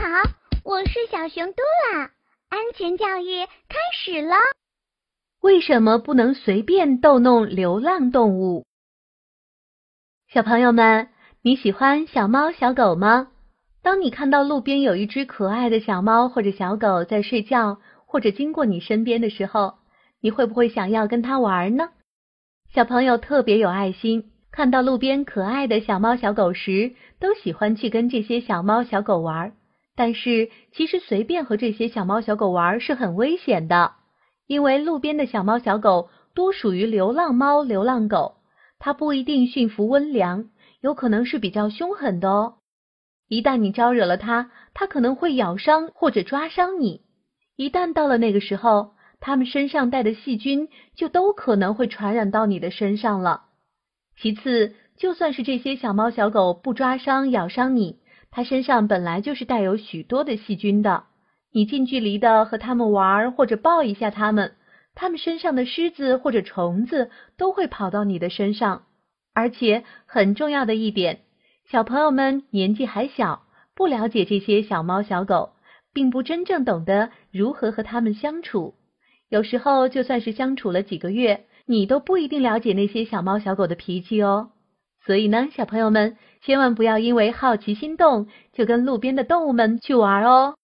好，我是小熊嘟啦。安全教育开始了。为什么不能随便逗弄流浪动物？小朋友们，你喜欢小猫小狗吗？当你看到路边有一只可爱的小猫或者小狗在睡觉，或者经过你身边的时候，你会不会想要跟它玩呢？小朋友特别有爱心，看到路边可爱的小猫小狗时，都喜欢去跟这些小猫小狗玩。但是，其实随便和这些小猫小狗玩是很危险的，因为路边的小猫小狗多属于流浪猫、流浪狗，它不一定驯服温良，有可能是比较凶狠的哦。一旦你招惹了它，它可能会咬伤或者抓伤你。一旦到了那个时候，它们身上带的细菌就都可能会传染到你的身上了。其次，就算是这些小猫小狗不抓伤、咬伤你。它身上本来就是带有许多的细菌的，你近距离的和它们玩或者抱一下它们，它们身上的虱子或者虫子都会跑到你的身上。而且很重要的一点，小朋友们年纪还小，不了解这些小猫小狗，并不真正懂得如何和它们相处。有时候就算是相处了几个月，你都不一定了解那些小猫小狗的脾气哦。所以呢，小朋友们千万不要因为好奇心动，就跟路边的动物们去玩哦。